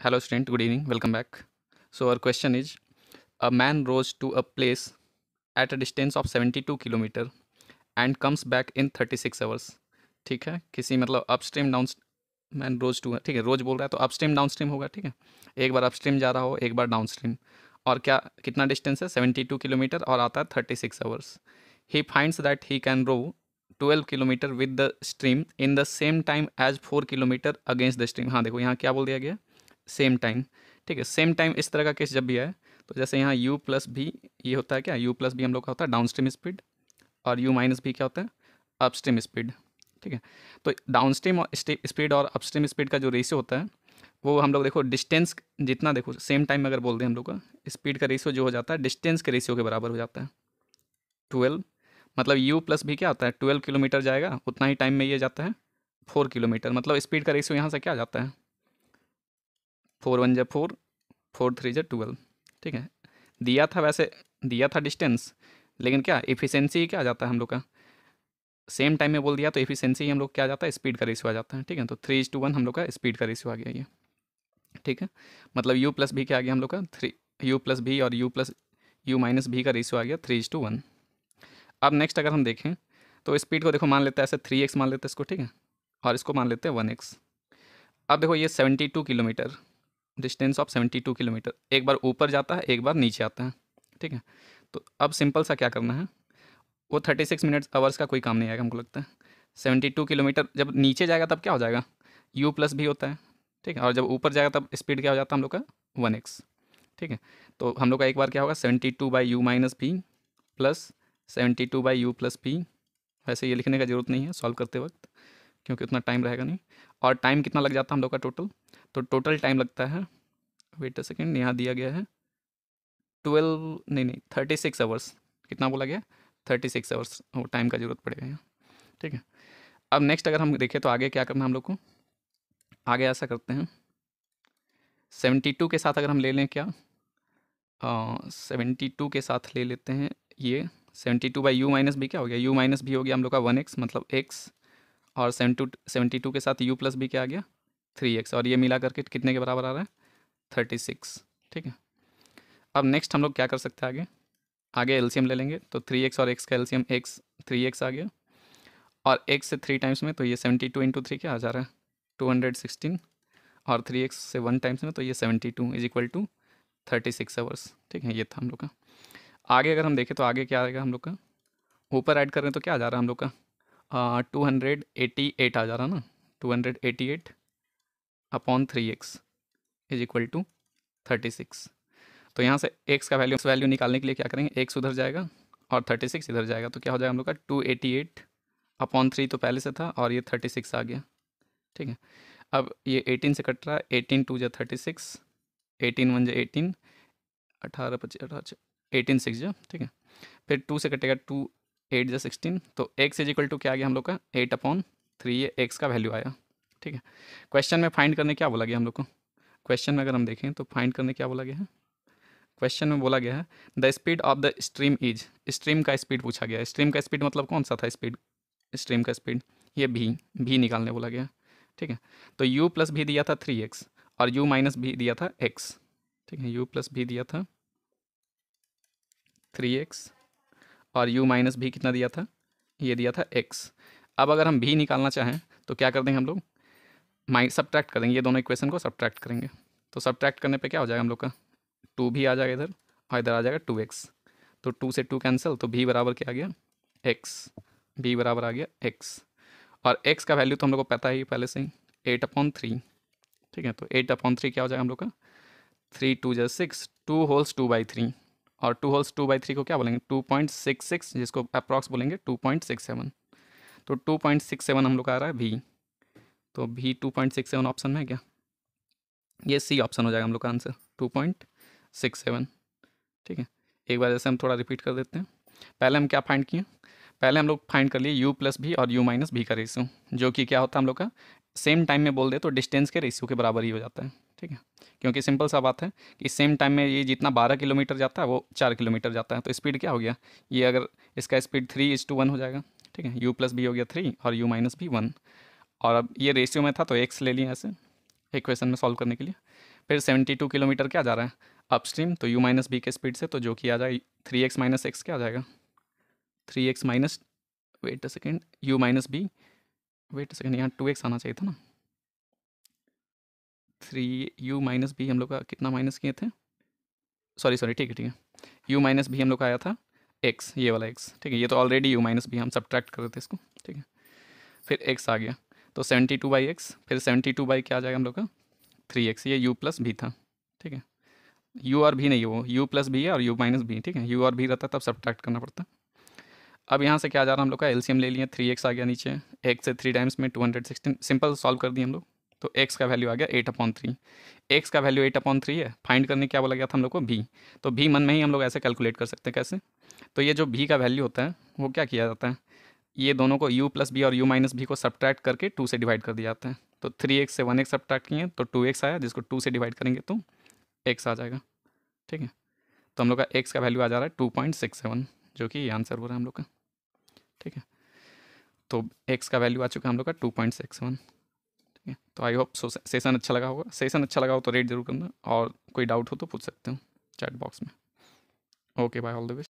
Hello student, good evening, welcome back. So our question is, a man rose to a place at a distance of 72 and and comes back in 36 hours. ठीक है किसी मतलब upstream down man rows to ठीक है रोज बोल रहा है तो अपस्ट्रीम डाउनस्ट्रीम होगा ठीक है एक बार अपस्ट्रीम जा रहा हो एक बार डाउनस्ट्रीम और क्या कितना डिस्टेंस है 72 किलोमीटर और आता है 36 hours he finds that he can row 12 kilometre with the stream in the same time as 4 kilometre against the stream हाँ देखो यहाँ क्या बोल दिया गया सेम टाइम ठीक है सेम टाइम इस तरह का केस जब भी है तो जैसे यहाँ यू प्लस भी ये होता है क्या यू प्लस भी हम लोग का होता है डाउन स्ट्रीम स्पीड और यू माइनस भी क्या होता है अप स्ट्रीम स्पीड ठीक है तो डाउन स्ट्रीम और स्पीड और अप स्ट्रीम स्पीड का जो रेशियो होता है वो हम लोग देखो डिस्टेंस जितना देखो सेम टाइम अगर बोल दें हम लोग का स्पीड का रेशियो जो हो जाता है डिस्टेंस के रेशियो के बराबर हो जाता है ट्वेल्व मतलब यू प्लस भी क्या होता है ट्वेल्व किलोमीटर जाएगा उतना ही टाइम में ये जाता है फोर किलोमीटर मतलब स्पीड का रेशियो यहाँ से क्या जाता है फोर वन जा फोर फोर थ्री जा ट्वेल्व ठीक है दिया था वैसे दिया था डिस्टेंस लेकिन क्या एफिशिएंसी क्या आ जाता है हम लोग का सेम टाइम में बोल दिया तो एफिशिएंसी हम लोग क्या आ जाता है स्पीड का रेशियो आ जाता है ठीक है तो थ्री इज टू वन हम लोग का स्पीड का रेशियो आ गया ये ठीक है मतलब यू प्लस भी क्या आ गया हम लोग का थ्री यू प्लस भी और यू प्लस यू माइनस भी का रेशियो आ गया थ्री इज टू वन अब नेक्स्ट अगर हम देखें तो स्पीड को देखो मान लेते हैं ऐसे थ्री एक्स मान लेते हैं इसको ठीक है और इसको मान लेते हैं वन एक्स अब देखो ये seventy two kilometre distance of seventy two kilometre एक बार ऊपर जाता है एक बार नीचे आता है ठीक है तो अब सिंपल सा क्या करना है वो थर्टी सिक्स मिनट्स आवर्स का कोई काम नहीं आएगा हमको लगता है सेवेंटी टू किलोमीटर जब नीचे जाएगा तब क्या हो जाएगा यू प्लस भी होता है ठीक है और जब ऊपर जाएगा तब स्पीड क्या हो जाता है हम लोग का वन एक्स ठीक है तो हम लोग का एक बार क्या होगा seventy two by u minus p plus seventy two by u plus p वैसे ये लिखने का जरूरत नहीं है सॉल्व करते वक्त क्योंकि उतना टाइम रहेगा नहीं और टाइम कितना लग जाता है हम लोग का टोटल तो टोटल टाइम लगता है वेट अ सेकेंड यहाँ दिया गया है ट्वेल्व नहीं नहीं थर्टी सिक्स आवर्स कितना बोला गया थर्टी सिक्स आवर्स वो टाइम का जरूरत पड़ेगा यहाँ ठीक है अब नेक्स्ट अगर हम देखें तो आगे क्या करना हम लोग को आगे ऐसा करते हैं सेवेंटी टू के साथ अगर हम ले लें क्या सेवेंटी टू के साथ ले लेते हैं ये seventy two by u minus v क्या हो गया यू माइनस भी हो गया हम लोग का वन एक्स मतलब एक्स और सेवन टू सेवेंटी टू के साथ यू प्लस बी क्या आ गया थ्री एक्स और ये मिला करके कितने के बराबर आ रहा है थर्टी सिक्स ठीक है अब नेक्स्ट हम लोग क्या कर सकते हैं आगे आगे एलसीएम ले लेंगे तो थ्री एक्स और एक्स का एलसीएम एक्स थ्री एक्स आ गया और एक्स से थ्री टाइम्स में तो ये सेवेंटी टू इंटू थ्री क्या आ जा रहा है टू हंड्रेड सिक्सटीन और थ्री एक्स से वन टाइम्स में तो ये seventy two is equal to thirty six hours ठीक है ये था हम लोग का आगे अगर हम देखें तो आगे क्या आएगा हम लोग का ऊपर ऐड करें तो क्या आ जा रहा है हम लोग का टू हंड्रेड एटी एट आ जा रहा ना two hundred eighty eight upon three x is equal to thirty six तो यहाँ से एक्स का वैल्यू वैल्यू निकालने के लिए क्या करेंगे एक्स उधर जाएगा और थर्टी सिक्स इधर जाएगा तो क्या हो जाएगा हम लोग का two eighty eight upon three तो पहले से था और ये थर्टी सिक्स आ गया ठीक है अब ये एटीन से कट रहा है एटीन टू जो थर्टी सिक्स एटीन वन जो एटीन अठारह पच्चीस अठारह एटीन सिक्स जो ठीक है फिर टू से कटेगा टू एट जो सिक्सटीन तो एक्स इज इक्वल टू क्या आ गया हम लोग का एट अपॉन थ्री ये एक्स का वैल्यू आया ठीक है क्वेश्चन में फाइंड करने क्या बोला गया हम लोग को क्वेश्चन में अगर हम देखें तो फाइंड करने क्या बोला गया है क्वेश्चन में बोला गया है the speed of the stream is stream का स्पीड पूछा गया है स्ट्रीम का स्पीड मतलब कौन सा था स्पीड स्ट्रीम का स्पीड ये भी भी निकालने बोला गया ठीक है तो u प्लस भी दिया था थ्री एक्स और u माइनस भी दिया था x ठीक है u प्लस भी दिया था थ्री एक्स और u माइनस भी कितना दिया था ये दिया था x अब अगर हम भी निकालना चाहें तो क्या कर देंगे हम लोग माइन सब्ट्रैक्ट करेंगे ये दोनों इक्वेशन को सब्ट्रैक्ट करेंगे तो सब्ट्रैक्ट करने पे क्या हो जाएगा हम लोग का टू भी आ जाएगा इधर और इधर आ जाएगा टू एक्स तो टू से टू कैंसिल तो भी बराबर क्या आ गया एक्स भी बराबर आ गया एक्स और एक्स का वैल्यू तो हम लोग को पता ही पहले से ही एट अपॉन थ्री ठीक है तो एट अपॉन थ्री क्या हो जाएगा हम लोग का थ्री टू जै six two wholes two by three और two wholes two by three को क्या बोलेंगे टू पॉइंट सिक्स सिक्स जिसको अप्रॉक्स बोलेंगे टू पॉइंट सिक्स सेवन तो टू पॉइंट सिक्स सेवन हम लोग का आ रहा है भी तो भी two point six seven option में है क्या ये सी ऑप्शन हो जाएगा हम लोग का answer two point six seven ठीक है एक बार जैसे हम थोड़ा रिपीट कर देते हैं पहले हम क्या फाइंड किए पहले हम लोग फाइंड कर लिए यू प्लस भी और यू माइनस भी का रेशियो जो कि क्या होता है हम लोग का सेम टाइम में बोल दे तो डिस्टेंस के रेशियो के बराबर ही हो जाता है ठीक है क्योंकि सिंपल सा बात है कि सेम टाइम में ये जितना बारह किलोमीटर जाता है वो चार किलोमीटर जाता है तो स्पीड क्या हो गया ये अगर इसका speed three is to one हो जाएगा ठीक है यू प्लस बी हो गया थ्री और यू माइनस बी वन और अब ये रेशियो में था तो एक्स ले लिया ऐसे क्वेश्चन में सॉल्व करने के लिए फिर सेवेंटी टू किलोमीटर क्या जा रहा है अपस्ट्रीम तो यू माइनस बी के स्पीड से तो जो कि आ जाए थ्री एक्स माइनस एक्स क्या आ जाएगा three x minus wait a second u minus b wait a second यहाँ टू एक्स आना चाहिए था ना थ्री यू माइनस बी हम लोग का कितना माइनस किए थे सॉरी सॉरी ठीक है ठीक है यू माइनस बी हम लोग का आया था एक्स ये वाला एक्स ठीक है ये तो ऑलरेडी यू माइनस बी हम सब्ट्रैक्ट कर रहे थे इसको ठीक है फिर एक्स आ गया तो सेवेंटी टू बाई एक्स फिर सेवेंटी टू बाई क्या आ जाएगा हम लोग का थ्री एक्स ये यू प्लस भी था ठीक है यू और भी नहीं वो यू प्लस भी है और यू माइनस भी ठीक है यू और भी रहता तब सब्ट्रैक्ट करना पड़ता अब यहाँ से क्या जा रहा है हम लोग का एलसीएम ले लिए थ्री एक्स आ गया नीचे एक से थ्री टाइम्स में two hundred sixteen simple solve कर दिए हम लोग तो एक्स का वैल्यू आ गया एट अपॉन थ्री एक्स का वैल्यू एट अपॉन थ्री है फाइंड करने क्या बोला गया था हम लोग को भी तो भी मन में ही हम लोग ऐसे कैलकुलेट कर सकते हैं कैसे तो ये जो भी का वैल्यू होता है वो क्या किया जाता है ये दोनों को यू प्लस बी और यू माइनस बी को सब्ट्रैक्ट करके टू से डिवाइड कर दिया जाता है तो थ्री एक्स से वन एक्स सब्ट्रैक्ट किए तो टू एक्स आया जिसको टू से डिवाइड करेंगे तो एक्स आ जाएगा ठीक है तो हम लोग का एक्स का वैल्यू आ जा रहा है टू पॉइंट सिक्स सेवन जो कि ये आंसर हो रहा है हम लोग का ठीक है तो एक्स का वैल्यू आ चुका है हम लोग का two point six one okay तो आई होप सो सेशन अच्छा लगा होगा सेशन अच्छा लगा हो तो रेट जरूर करना और कोई डाउट हो तो पूछ सकते हो चैट बॉक्स में okay bye all the best